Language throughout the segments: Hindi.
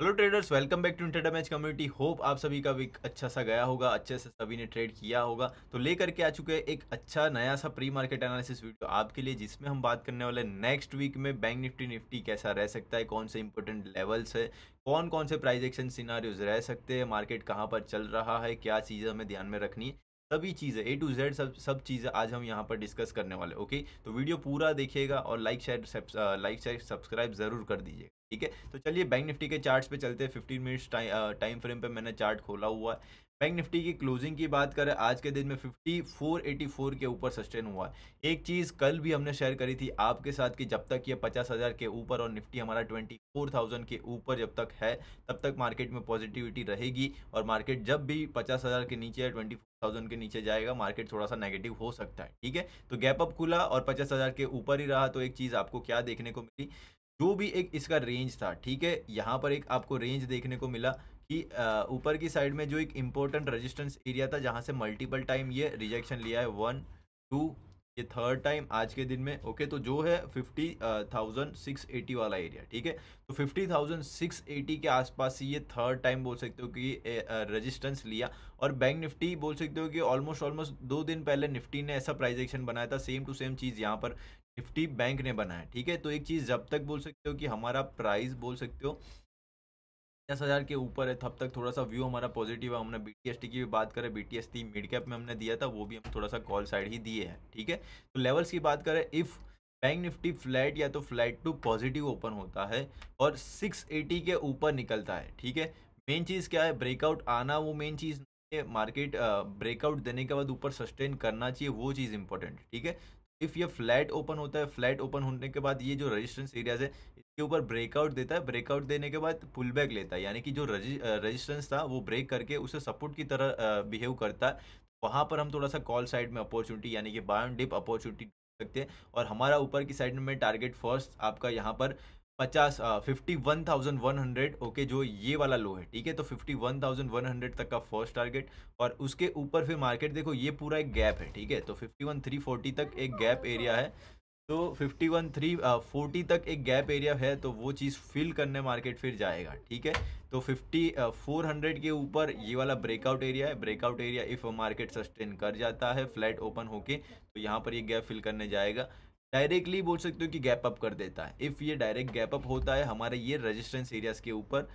hello traders welcome back to इंटरडा मैच कम्युनिटी होप आप सभी का वीक अच्छा सा गया होगा अच्छे से सभी ने ट्रेड किया होगा तो लेकर के आ चुके हैं एक अच्छा नया सा प्री मार्केट एनालिसिस वीडियो आपके लिए जिसमें हम बात करने वाले नेक्स्ट वीक में बैंक निफ्टी निफ्टी कैसा रह सकता है कौन से इंपॉर्टेंट लेवल्स है कौन कौन से प्राइजेक्शन सीनारियोज रह सकते हैं मार्केट कहाँ पर चल रहा है क्या चीज़ें हमें ध्यान में रखनी है सभी चीज़ें ए टू जेड सब सब चीज़ें आज हम यहाँ पर डिस्कस करने वाले ओके तो वीडियो पूरा देखिएगा और like share like share subscribe ज़रूर कर दीजिए ठीक है तो चलिए बैंक निफ्टी के चार्ट्स पे चलते हैं 15 मिनट्स टाइम फ्रेम पे मैंने चार्ट खोला हुआ है बैंक निफ्टी की क्लोजिंग की बात करें आज के दिन में 5484 के ऊपर सस्टेन हुआ एक चीज़ कल भी हमने शेयर करी थी आपके साथ कि जब तक ये पचास हज़ार के ऊपर और निफ्टी हमारा 24,000 के ऊपर जब तक है तब तक मार्केट में पॉजिटिविटी रहेगी और मार्केट जब भी पचास हज़ार के नीचे या ट्वेंटी थाउजेंड के नीचे जाएगा मार्केट थोड़ा सा नेगेटिव हो सकता है ठीक है तो गैप अप खुला और पचास हज़ार के ऊपर ही रहा तो एक चीज़ आपको क्या देखने को मिली जो भी एक इसका रेंज था ठीक है यहाँ पर एक आपको रेंज देखने को मिला कि ऊपर की साइड में जो एक इम्पोर्टेंट रेजिस्टेंस एरिया था जहाँ से मल्टीपल टाइम ये रिजेक्शन लिया है वन टू ये थर्ड टाइम आज के दिन में ओके तो जो है फिफ्टी थाउजेंड सिक्स एटी वाला एरिया ठीक है तो फिफ्टी थाउजेंड सिक्स एटी के आसपास ये थर्ड टाइम बोल सकते हो कि रेजिस्टेंस लिया और बैंक निफ्टी बोल सकते हो कि ऑलमोस्ट ऑलमोस्ट दो दिन पहले निफ्टी ने ऐसा प्राइजेक्शन एक्शन बनाया था सेम टू सेम चीज़ यहाँ पर निफ्टी बैंक ने बनाया ठीक है तो एक चीज़ जब तक बोल सकते हो कि हमारा प्राइस बोल सकते हो दस हज़ार के ऊपर है तब तक थोड़ा सा व्यू हमारा पॉजिटिव है हमने बी टी की भी बात करें बी टी थी मिड कैप में हमने दिया था वो भी हम थोड़ा सा कॉल साइड ही दिए हैं ठीक है तो लेवल्स की बात करें इफ़ बैंक निफ्टी फ्लैट या तो फ्लैट टू पॉजिटिव ओपन होता है और 680 के ऊपर निकलता है ठीक है मेन चीज़ क्या है ब्रेकआउट आना वो मेन चीज़ मार्केट ब्रेकआउट देने के बाद ऊपर सस्टेन करना चाहिए वो चीज़ इंपॉर्टेंट ठीक है इफ़ ये फ्लैट ओपन होता है फ्लैट ओपन होने के बाद ये जो रजिस्टेंस एरियाज है इसके ऊपर ब्रेकआउट देता है ब्रेकआउट देने के बाद पुल बैक लेता है यानी कि जो रजिस्टेंस था वो ब्रेक करके उसे सपोर्ट की तरह बिहेव करता है वहाँ पर हम थोड़ा सा कॉल साइड में अपॉर्चुनिटी यानी कि बायोन डिप अपॉर्चुनिटी सकते हैं और हमारा ऊपर की साइड में टारगेट फर्स्ट आपका यहाँ पर पचास fifty one thousand one hundred okay जो ये वाला लो है ठीक है तो fifty one thousand one hundred तक का फर्स्ट टारगेट और उसके ऊपर फिर मार्केट देखो ये पूरा एक गैप है ठीक है तो फिफ्टी वन थ्री फोर्टी तक एक गैप एरिया है तो फिफ्टी वन थ्री फोर्टी तक एक गैप एरिया है तो वो चीज़ फिल करने मार्केट फिर जाएगा ठीक है तो फिफ्टी फोर हंड्रेड के ऊपर ये वाला ब्रेकआउट एरिया है breakout area if market sustain कर जाता है फ्लैट ओपन होके तो यहाँ पर ये गैप फिल करने जाएगा डायरेक्टली बोल सकते हो कि गैप अप कर देता है इफ़ ये डायरेक्ट गैप अप होता है हमारे ये रेजिस्टेंस एरियाज के ऊपर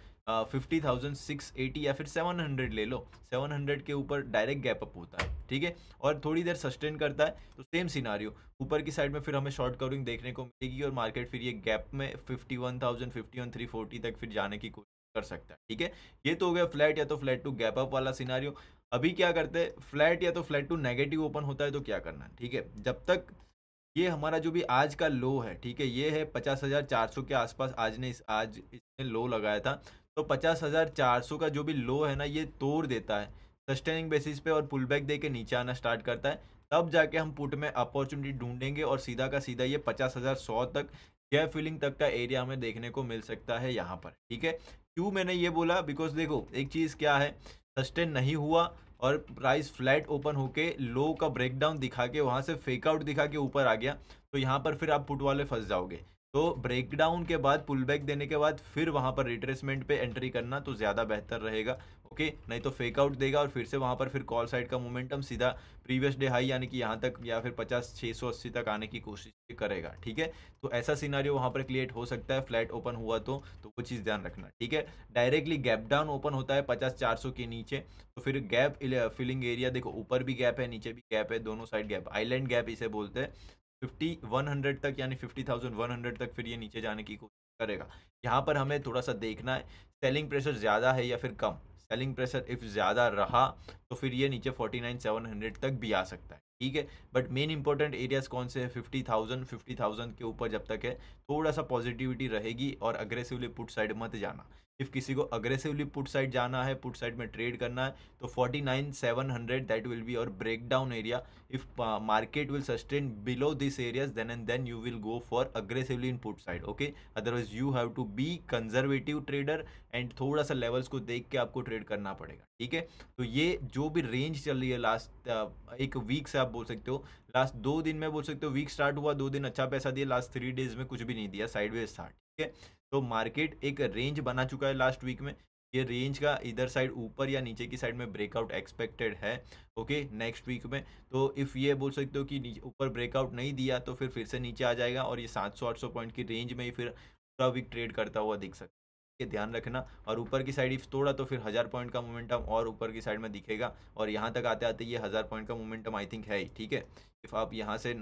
फिफ्टी थाउजेंड सिक्स एटी या फिर सेवन हंड्रेड ले लो सेवन हंड्रेड के ऊपर डायरेक्ट गैप अप होता है ठीक है और थोड़ी देर सस्टेन करता है तो सेम सिनारियो ऊपर की साइड में फिर हमें शॉर्ट कवरिंग देखने को मिलेगी और मार्केट फिर ये गैप में fifty one thousand fifty one three forty तक फिर जाने की कोशिश कर सकता है ठीक है ये तो हो गया फ्लैट या तो फ्लैट टू गैप अप वाला सिनारियो अभी क्या करते हैं फ्लैट या तो फ्लैट टू नेगेटिव ओपन होता है तो क्या करना ठीक है जब तक ये हमारा जो भी आज का लो है ठीक है ये है पचास हज़ार चार सौ के आसपास आज ने इस आज इसने लो लगाया था तो पचास हज़ार चार सौ का जो भी लो है ना ये तोड़ देता है सस्टेनिंग बेसिस पे और पुल बैक दे के नीचे आना स्टार्ट करता है तब जाके हम पुट में अपॉर्चुनिटी ढूंढेंगे और सीधा का सीधा ये पचास हज़ार सौ तक या फिलिंग तक का एरिया हमें देखने को मिल सकता है यहाँ पर ठीक है क्यों मैंने ये बोला बिकॉज देखो एक चीज़ क्या है सस्टेन नहीं हुआ और प्राइस फ्लैट ओपन होके लो का ब्रेकडाउन दिखा के वहां से फेकआउट दिखा के ऊपर आ गया तो यहाँ पर फिर आप पुट वाले फंस जाओगे तो ब्रेकडाउन के बाद पुल बैक देने के बाद फिर वहाँ पर रिट्रेसमेंट पे एंट्री करना तो ज़्यादा बेहतर रहेगा ओके नहीं तो फेक आउट देगा और फिर से वहाँ पर फिर कॉल साइड का मोमेंटम सीधा प्रीवियस डे हाई यानी कि यहाँ तक या फिर पचास छह सौ अस्सी तक आने की कोशिश करेगा ठीक है तो ऐसा सीनारियो वहाँ पर क्रिएट हो सकता है फ्लैट ओपन हुआ तो तो वो चीज़ ध्यान रखना ठीक है डायरेक्टली गैप डाउन ओपन होता है पचास चार सौ के नीचे तो फिर गैप फिलिंग एरिया देखो ऊपर भी गैप है नीचे भी गैप है दोनों साइड गैप आईलैंड गैप इसे बोलते हैं फिफ्टी वन हंड्रेड तक यानी फिफ्टी थाउजेंड वन हंड्रेड तक फिर ये नीचे जाने की कोशिश करेगा यहाँ पर हमें थोड़ा सा देखना है सेलिंग प्रेशर ज़्यादा है या फिर कम सेलिंग प्रेशर इफ़ ज़्यादा रहा तो फिर ये नीचे फोर्टी नाइन सेवन हंड्रेड तक भी आ सकता है ठीक है बट मेन इंपॉर्टेंट एरियाज कौन से है फिफ्टी थाउजेंड फिफ्टी थाउजेंड के ऊपर जब तक है थोड़ा सा पॉजिटिविटी रहेगी और अग्रेसिवली पुट साइड मत जाना इफ किसी को अग्रेसिवली पुट साइड जाना है पुट साइड में ट्रेड करना है तो forty nine seven hundred that will be our break down area if market will sustain below this areas then and then you will go for aggressively in put side okay otherwise you have to be conservative trader and थोड़ा सा लेवल्स को देख के आपको ट्रेड करना पड़ेगा ठीक है तो ये जो भी रेंज चल रही है लास्ट uh, एक वीक से आप बोल सकते हो लास्ट दो दिन में बोल सकते हो वीक स्टार्ट हुआ दो दिन अच्छा पैसा दिया लास्ट थ्री डेज में कुछ भी नहीं दिया साइडवेज था ठीक है तो मार्केट एक रेंज बना चुका है लास्ट वीक में ये रेंज का इधर साइड ऊपर या नीचे की साइड में ब्रेकआउट एक्सपेक्टेड है ओके नेक्स्ट वीक में तो इफ़ ये बोल सकते हो कि ऊपर ब्रेकआउट नहीं दिया तो फिर फिर से नीचे आ जाएगा और ये 700-800 पॉइंट की रेंज में ही फिर पूरा वीक ट्रेड करता हुआ दिख सकता ये ध्यान रखना और ऊपर की साइड इफ तोड़ा तो फिर हज़ार पॉइंट का मोमेंटम और ऊपर की साइड में दिखेगा और यहाँ तक आते आते ये हज़ार पॉइंट का मोमेंटम आई थिंक है ही ठीक है इफ़ आप यहाँ से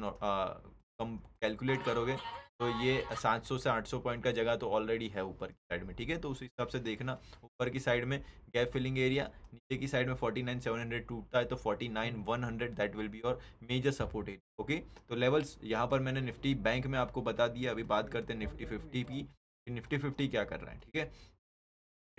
कम कैलकुलेट करोगे तो ये 700 से 800 पॉइंट का जगह तो ऑलरेडी है ऊपर की साइड में ठीक है तो उस हिसाब से देखना ऊपर की साइड में गैप फिलिंग एरिया नीचे की साइड में 49700 टूटता है तो 49100 that will be our major support area okay तो लेवल्स यहाँ पर मैंने निफ्टी बैंक में आपको बता दिया अभी बात करते हैं निफ्टी फिफ्टी की कि निफ्टी फिफ्टी क्या कर रहा है ठीक है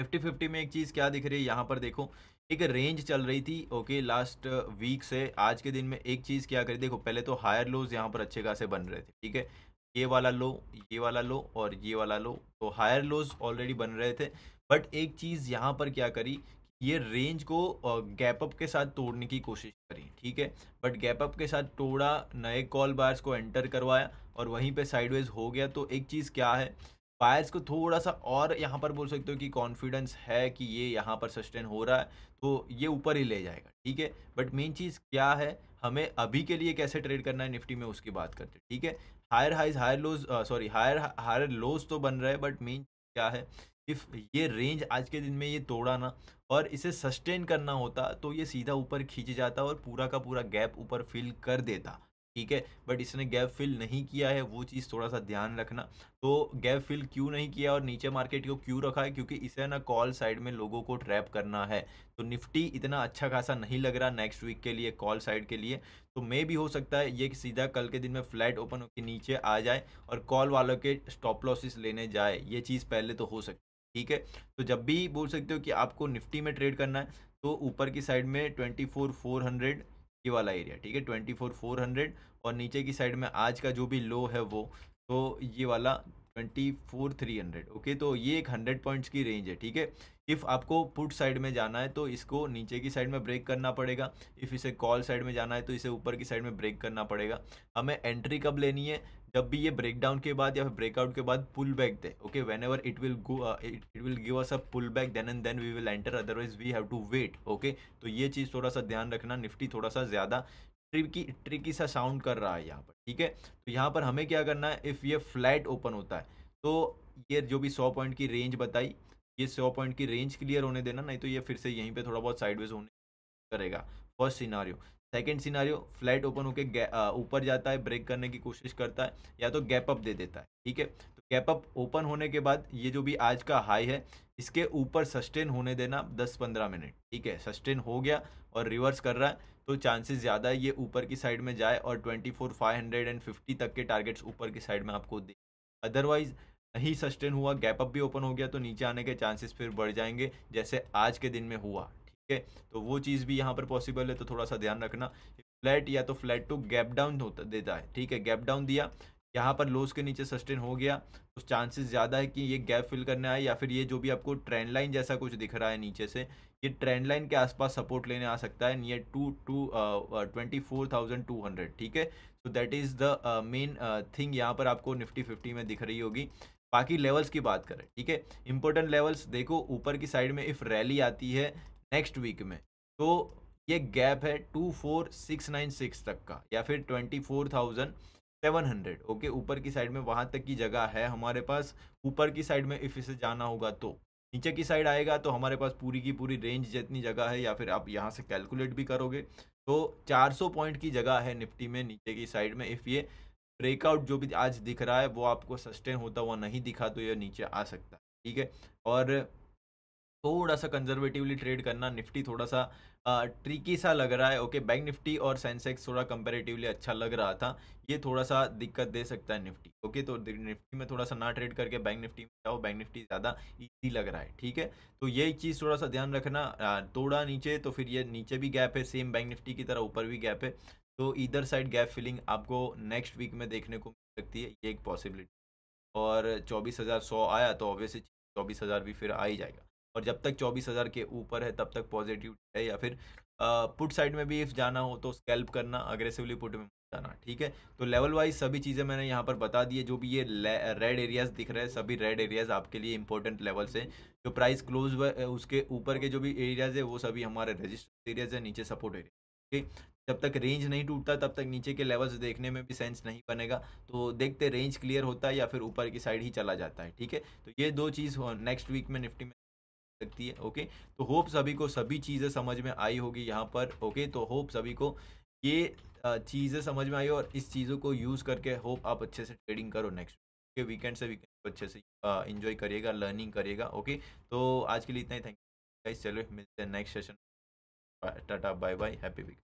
निफ्टी फिफ्टी में एक चीज़ क्या दिख रही है यहाँ पर देखो एक रेंज चल रही थी ओके लास्ट वीक से आज के दिन में एक चीज़ क्या करी देखो पहले तो हायर लोज यहाँ पर अच्छे खासे बन रहे थे ठीक है ये वाला लो ये वाला लो और ये वाला लो तो हायर लोज ऑलरेडी बन रहे थे बट एक चीज़ यहाँ पर क्या करी ये रेंज को गैप अप के साथ तोड़ने की कोशिश करी ठीक है बट गैप अप के साथ तोड़ा नए कॉल बार्स को एंटर करवाया और वहीं पे साइडवेज हो गया तो एक चीज़ क्या है बायर्स को थोड़ा सा और यहाँ पर बोल सकते हो कि कॉन्फिडेंस है कि ये यहाँ पर सस्टेन हो रहा है तो ये ऊपर ही ले जाएगा ठीक है बट मेन चीज़ क्या है हमें अभी के लिए कैसे ट्रेड करना है निफ्टी में उसकी बात करते हैं ठीक है higher highs higher lows sorry higher higher lows तो बन रहा है बट मेन क्या है इफ़ ये रेंज आज के दिन में ये तोड़ा ना और इसे सस्टेन करना होता तो ये सीधा ऊपर खींच जाता और पूरा का पूरा गैप ऊपर फिल कर देता ठीक है बट इसने गैप फिल नहीं किया है वो चीज़ थोड़ा सा ध्यान रखना तो गैप फिल क्यों नहीं किया और नीचे मार्केट को क्यों रखा है क्योंकि इसे ना कॉल साइड में लोगों को ट्रैप करना है तो निफ्टी इतना अच्छा खासा नहीं लग रहा नेक्स्ट वीक के लिए कॉल साइड के लिए तो मे भी हो सकता है ये सीधा कल के दिन में फ्लैट ओपन होकर नीचे आ जाए और कॉल वालों के स्टॉप लॉसिस लेने जाए ये चीज़ पहले तो हो सकती है ठीक है तो जब भी बोल सकते हो कि आपको निफ्टी में ट्रेड करना है तो ऊपर की साइड में ट्वेंटी फोर फोर हंड्रेड ये वाला एरिया ठीक है ट्वेंटी फोर फोर हंड्रेड और नीचे की साइड में आज का जो भी लो है वो तो ये वाला twenty four three hundred okay तो ये एक हंड्रेड पॉइंट्स की रेंज है ठीक है इफ़ आपको पुट साइड में जाना है तो इसको नीचे की साइड में ब्रेक करना पड़ेगा इफ़ इसे कॉल साइड में जाना है तो इसे ऊपर की साइड में ब्रेक करना पड़ेगा हमें एंट्री कब लेनी है जब भी ये ब्रेकडाउन के बाद या फिर ब्रेकआउट के बाद पुल बैक दे okay whenever it will go it will give us a pull back then and then we will enter otherwise we have to wait okay तो ये चीज़ थोड़ा सा ध्यान रखना निफ्टी थोड़ा सा ज़्यादा ट्रिकी ट्रिकी सा साउंड कर रहा है यहाँ पर ठीक है तो यहाँ पर हमें क्या करना है इफ़ ये फ्लैट ओपन होता है तो ये जो भी सौ पॉइंट की रेंज बताई ये सौ पॉइंट की रेंज क्लियर होने देना नहीं तो ये फिर से यहीं पे थोड़ा बहुत साइडवेज होने करेगा first scenario second scenario flat open होकर ऊपर जाता है ब्रेक करने की कोशिश करता है या तो गैप अप दे देता है ठीक है गैप अप ओपन होने के बाद ये जो भी आज का हाई है इसके ऊपर सस्टेन होने देना 10-15 मिनट ठीक है सस्टेन हो गया और रिवर्स कर रहा है तो चांसेस ज़्यादा है ये ऊपर की साइड में जाए और 24,550 तक के टारगेट्स ऊपर की साइड में आपको दे अदरवाइज़ नहीं सस्टेन हुआ गैप अप भी ओपन हो गया तो नीचे आने के चांसेस फिर बढ़ जाएंगे जैसे आज के दिन में हुआ ठीक है तो वो चीज़ भी यहाँ पर पॉसिबल है तो थोड़ा सा ध्यान रखना फ्लैट या तो फ्लैट टू गैप डाउन होता देता है ठीक है गैप डाउन दिया यहाँ पर लोस के नीचे सस्टेन हो गया तो चांसेस ज़्यादा है कि ये गैप फिल करने आए या फिर ये जो भी आपको ट्रेंड लाइन जैसा कुछ दिख रहा है नीचे से ये ट्रेंड लाइन के आसपास सपोर्ट लेने आ सकता है near to two twenty four thousand two hundred ठीक है तो that is the main thing यहाँ पर आपको निफ्टी फिफ्टी में दिख रही होगी बाकी लेवल्स की बात करें ठीक है इंपॉर्टेंट लेवल्स देखो ऊपर की साइड में इफ़ रैली आती है नेक्स्ट वीक में तो ये गैप है two four six nine six तक का या फिर twenty four thousand seven hundred okay ऊपर की साइड में वहाँ तक की जगह है हमारे पास ऊपर की साइड में इफ़ इसे जाना होगा तो नीचे की साइड आएगा तो हमारे पास पूरी की पूरी रेंज जितनी जगह है या फिर आप यहाँ से कैलकुलेट भी करोगे तो 400 पॉइंट की जगह है निफ्टी में नीचे की साइड में इफ़ ये ब्रेकआउट जो भी आज दिख रहा है वो आपको सस्टेन होता हुआ नहीं दिखा तो ये नीचे आ सकता है ठीक है और थोड़ा सा कंजर्वेटिवली ट्रेड करना निफ्टी थोड़ा सा आ, ट्रिकी सा लग रहा है ओके बैंक निफ्टी और सेंसेक्स थोड़ा कंपेरेटिवली अच्छा लग रहा था ये थोड़ा सा दिक्कत दे सकता है निफ्टी ओके तो निफ्टी में थोड़ा सा ना ट्रेड करके बैंक निफ्टी में जाओ बैंक निफ्टी ज़्यादा ईजी लग रहा है ठीक है तो ये चीज़ थोड़ा सा ध्यान रखना थोड़ा नीचे तो फिर ये नीचे भी गैप है सेम बैंक निफ्टी की तरह ऊपर भी गैप है तो इधर साइड गैप फिलिंग आपको नेक्स्ट वीक में देखने को मिल सकती है ये एक पॉसिबिलिटी और चौबीस हज़ार सौ आया तो ऑब्वियसली चौबीस हज़ार भी फिर आ ही जाएगा और जब तक चौबीस हज़ार के ऊपर है तब तक पॉजिटिव है या फिर पुट साइड में भी इफ़ जाना हो तो स्कैल्प करना अग्रेसिवली पुट में जाना ठीक है तो लेवल वाइज सभी चीज़ें मैंने यहाँ पर बता दी है जो भी ये रेड एरियाज दिख रहे हैं सभी रेड एरियाज आपके लिए इंपॉर्टेंट लेवल से जो प्राइस क्लोज उसके ऊपर के जो भी एरियाज है वो सभी हमारे रजिस्टर्ड एरियाज है नीचे सपोर्ट एरिया ओके जब तक रेंज नहीं टूटता तब तक नीचे के लेवल्स देखने में भी सेंस नहीं बनेगा तो देखते रेंज क्लियर होता है या फिर ऊपर की साइड ही चला जाता है ठीक है तो ये दो चीज़ नेक्स्ट वीक में निफ्टी में सकती है ओके तो होप सभी को सभी चीज़ें समझ में आई होगी यहाँ पर ओके तो होप सभी को ये चीज़ें समझ में आई और इस चीज़ों को यूज़ करके होप आप अच्छे से ट्रेडिंग करो नेक्स्ट के वीकेंड से वीकेंड को अच्छे से इन्जॉय करिएगा लर्निंग करिएगा ओके तो आज के लिए इतना ही थैंक यू गाइस चलो मिलते हैं next session tata bye bye happy week